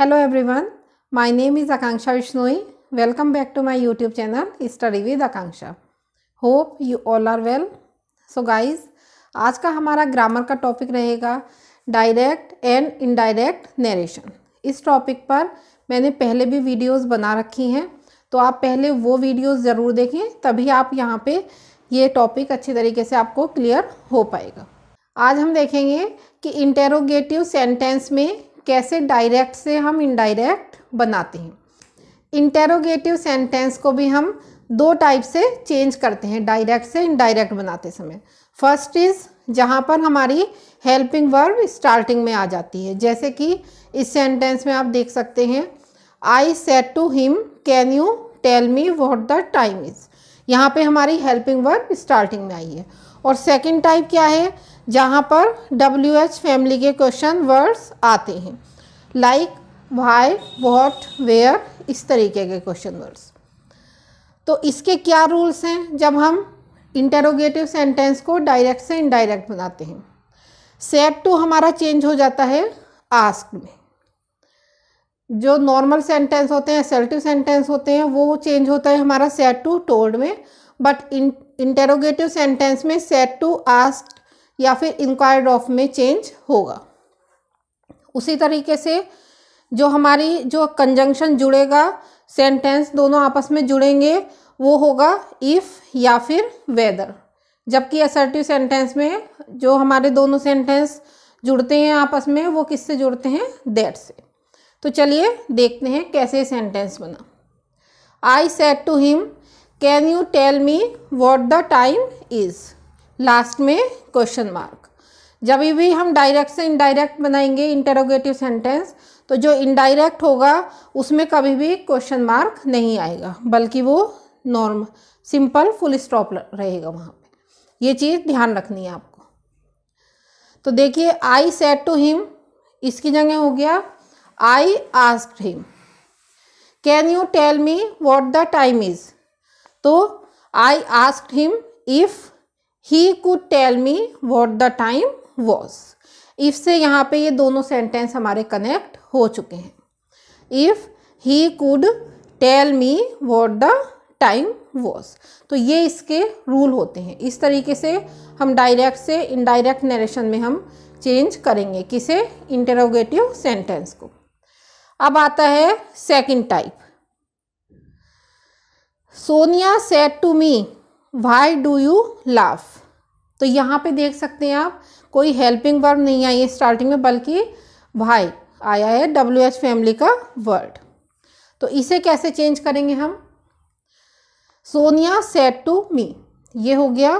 Hello everyone my name is Akanksha Vishnoi. Welcome back to my YouTube channel study with Akanksha hope you all are well so guys आज का हमारा grammar का topic रहेगा direct and indirect narration इस topic पर मैंने पहले भी वीडियोस बना रखी हैं तो आप पहले वो वीडियोस ज़रूर देखें तभी आप यहाँ पर ये टॉपिक अच्छे तरीके से आपको क्लियर हो पाएगा आज हम देखेंगे कि इंटेरोगेटिव सेंटेंस में कैसे डायरेक्ट से हम इनडायरेक्ट बनाते हैं इंटेरोगेटिव सेंटेंस को भी हम दो टाइप से चेंज करते हैं डायरेक्ट से इनडायरेक्ट बनाते समय फर्स्ट इज़ जहाँ पर हमारी हेल्पिंग वर्ब स्टार्टिंग में आ जाती है जैसे कि इस सेंटेंस में आप देख सकते हैं I said to him can you tell me what the time is यहाँ पे हमारी हेल्पिंग वर्ब स्टार्टिंग में आई है और सेकंड टाइप क्या है जहाँ पर डब्ल्यू एच फैमिली के क्वेश्चन वर्ड्स आते हैं लाइक वाई वॉट वेयर इस तरीके के क्वेश्चन वर्ड्स तो इसके क्या रूल्स हैं जब हम इंटेरोगेटिव सेंटेंस को डायरेक्ट से इनडायरेक्ट बनाते हैं सेट टू हमारा चेंज हो जाता है आस्क में जो नॉर्मल सेंटेंस होते हैं असल्टिव सेंटेंस होते हैं वो चेंज होता है हमारा सेट टू टोल्ड में बट इंटेरोगेटिव सेंटेंस में सेट टू आस्क या फिर इंक्वायर्ड ऑफ में चेंज होगा उसी तरीके से जो हमारी जो कंजंक्शन जुड़ेगा सेंटेंस दोनों आपस में जुड़ेंगे वो होगा इफ़ या फिर वेदर जबकि असर्टिव सेंटेंस में जो हमारे दोनों सेंटेंस जुड़ते हैं आपस में वो किससे जुड़ते हैं देट से तो चलिए देखते हैं कैसे सेंटेंस बना I said to him can you tell me what the time is last में क्वेश्चन मार्क जब भी हम डायरेक्ट से इनडायरेक्ट बनाएंगे इंटरोगेटिव सेंटेंस तो जो इनडायरेक्ट होगा उसमें कभी भी क्वेश्चन मार्क नहीं आएगा बल्कि वो नॉर्म सिंपल फुल स्टॉप रहेगा वहाँ पे ये चीज़ ध्यान रखनी है आपको तो देखिए आई सेट टू हिम इसकी जगह हो गया I ask him can you tell me what the time is तो I ask him if he could tell me what the time was if से यहाँ पे ये दोनों सेंटेंस हमारे कनेक्ट हो चुके हैं if he could tell me what the time was तो ये इसके रूल होते हैं इस तरीके से हम डायरेक्ट से इनडायरेक्ट नरेशन में हम चेंज करेंगे किसे इंटेरोगेटिव सेंटेंस को अब आता है second type Sonia said to me why do you laugh तो यहाँ पे देख सकते हैं आप कोई हेल्पिंग वर्ब नहीं आई है स्टार्टिंग में बल्कि वाई आया है डब्ल्यू एच फैमिली का वर्ड तो इसे कैसे चेंज करेंगे हम सोनिया सेट टू मी ये हो गया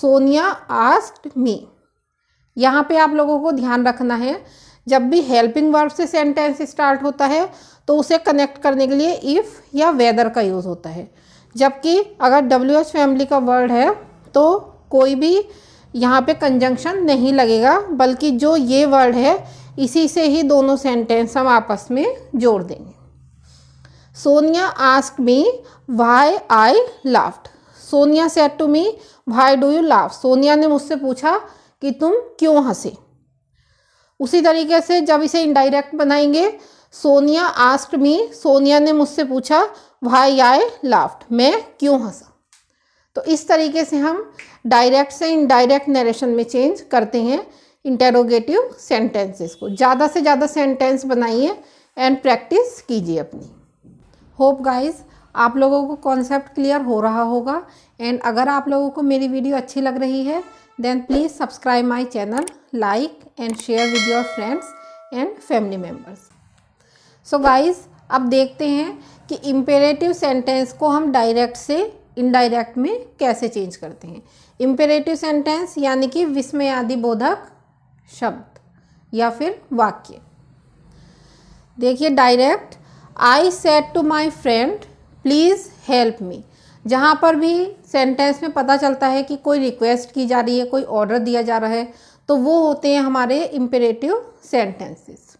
सोनिया आस्ट मी यहाँ पे आप लोगों को ध्यान रखना है जब भी हेल्पिंग वर्ब से सेंटेंस स्टार्ट होता है तो उसे कनेक्ट करने के लिए इफ़ या वेदर का यूज़ होता है जबकि अगर डब्ल्यू एच फैमिली का वर्ड है तो कोई भी यहाँ पे कंजंक्शन नहीं लगेगा बल्कि जो ये वर्ड है इसी से ही दोनों सेंटेंस हम आपस में जोड़ देंगे Sonia ask me why I laughed Sonia said to me why do you laugh Sonia ने मुझसे पूछा कि तुम क्यों हंसे उसी तरीके से जब इसे इनडायरेक्ट बनाएंगे सोनिया आस्क्ड मी सोनिया ने मुझसे पूछा भाई आए लाफ्ट मैं क्यों हंसा तो इस तरीके से हम डायरेक्ट से इनडायरेक्ट नरेशन में चेंज करते हैं इंटेरोगेटिव सेंटेंसेस को ज़्यादा से ज़्यादा सेंटेंस बनाइए एंड प्रैक्टिस कीजिए अपनी होप गाइस आप लोगों को कॉन्सेप्ट क्लियर हो रहा होगा एंड अगर आप लोगों को मेरी वीडियो अच्छी लग रही है then please subscribe my channel like and share with your friends and family members so guys अब देखते हैं कि इम्पेरेटिव सेंटेंस को हम डायरेक्ट से इनडायरेक्ट में कैसे चेंज करते हैं इम्पेरेटिव सेंटेंस यानी कि विस्मयादि बोधक शब्द या फिर वाक्य देखिए direct I said to my friend please help me जहाँ पर भी सेंटेंस में पता चलता है कि कोई रिक्वेस्ट की जा रही है कोई ऑर्डर दिया जा रहा है तो वो होते हैं हमारे imperative sentences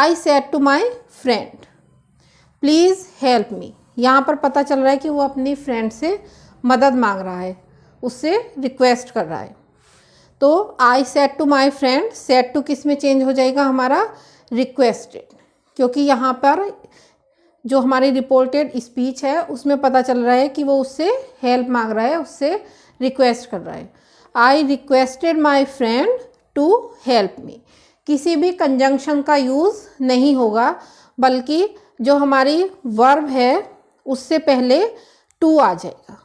I said to my friend please help me यहाँ पर पता चल रहा है कि वो अपनी फ्रेंड से मदद मांग रहा है उससे रिक्वेस्ट कर रहा है तो I said to my friend said to किस में चेंज हो जाएगा हमारा रिक्वेस्टेड क्योंकि यहाँ पर जो हमारी रिपोर्टेड स्पीच है उसमें पता चल रहा है कि वो उससे हेल्प मांग रहा है उससे रिक्वेस्ट कर रहा है I requested my friend to help me किसी भी कंजंक्शन का यूज़ नहीं होगा बल्कि जो हमारी वर्ब है उससे पहले टू आ जाएगा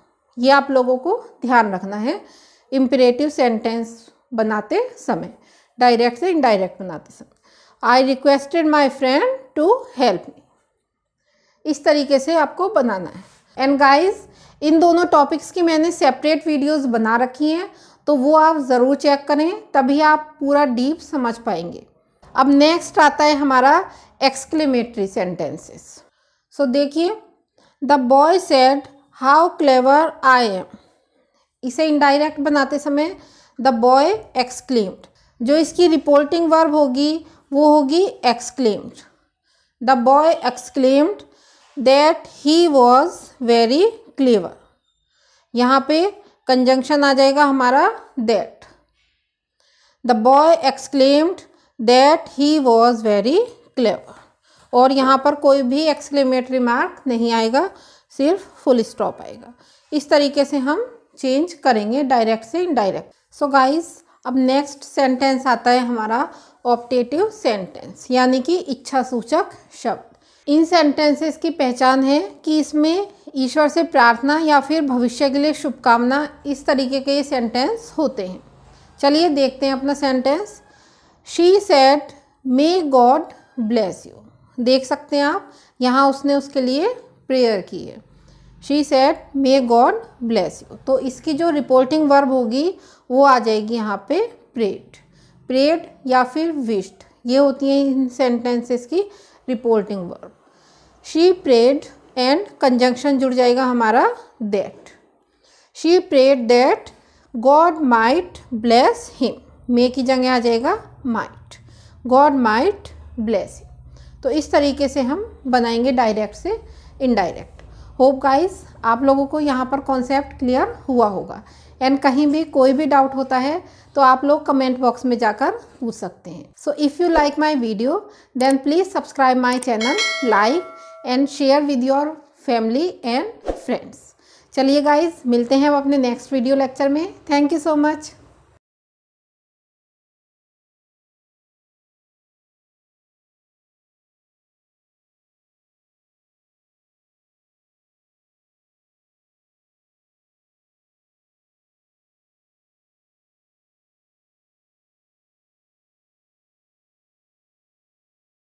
ये आप लोगों को ध्यान रखना है इम्परेटिव सेंटेंस बनाते समय डायरेक्ट से इनडायरेक्ट बनाते समय I requested my friend to help me इस तरीके से आपको बनाना है एंड गाइज इन दोनों टॉपिक्स की मैंने सेपरेट वीडियोज़ बना रखी हैं तो वो आप ज़रूर चेक करें तभी आप पूरा डीप समझ पाएंगे अब नेक्स्ट आता है हमारा एक्सक्लेमेटरी सेंटेंसेस सो देखिए the boy said how clever I am इसे इनडायरेक्ट बनाते समय द बॉय एक्सक्लेम्ड जो इसकी रिपोर्टिंग वर्ब होगी वो होगी exclaimed the boy exclaimed that he was very clever यहाँ पे कंजंक्शन आ जाएगा हमारा that the boy exclaimed that he was very clever और यहाँ पर कोई भी एक्सक्लेमेटरी मार्क नहीं आएगा सिर्फ फुल स्टॉप आएगा इस तरीके से हम चेंज करेंगे डायरेक्ट से इनडायरेक्ट सो गाइस अब नेक्स्ट सेंटेंस आता है हमारा ऑप्टेटिव सेंटेंस यानी कि इच्छा सूचक शब्द इन सेंटेंसेस की पहचान है कि इसमें ईश्वर से प्रार्थना या फिर भविष्य के लिए शुभकामना इस तरीके के ये सेंटेंस होते हैं चलिए देखते हैं अपना sentence she said may God bless you देख सकते हैं आप यहाँ उसने उसके लिए प्रेयर की है she said may God bless you तो इसकी जो रिपोर्टिंग वर्ब होगी वो आ जाएगी यहाँ पे प्रेड प्रेड या फिर विश्ड ये होती है इन सेंटेंसेस की reporting verb she prayed and conjunction जुड़ जाएगा हमारा that she prayed that God might bless him may की जगह आ जाएगा might God might bless him तो इस तरीके से हम बनाएंगे डायरेक्ट से इनडायरेक्ट होप गाइज आप लोगों को यहाँ पर कॉन्सेप्ट क्लियर हुआ होगा एंड कहीं भी कोई भी डाउट होता है तो आप लोग कमेंट बॉक्स में जाकर पूछ सकते हैं so if you like my video then please subscribe my channel like and share with your family and friends चलिए गाइज मिलते हैं अब अपने नेक्स्ट वीडियो लेक्चर में थैंक यू सो मच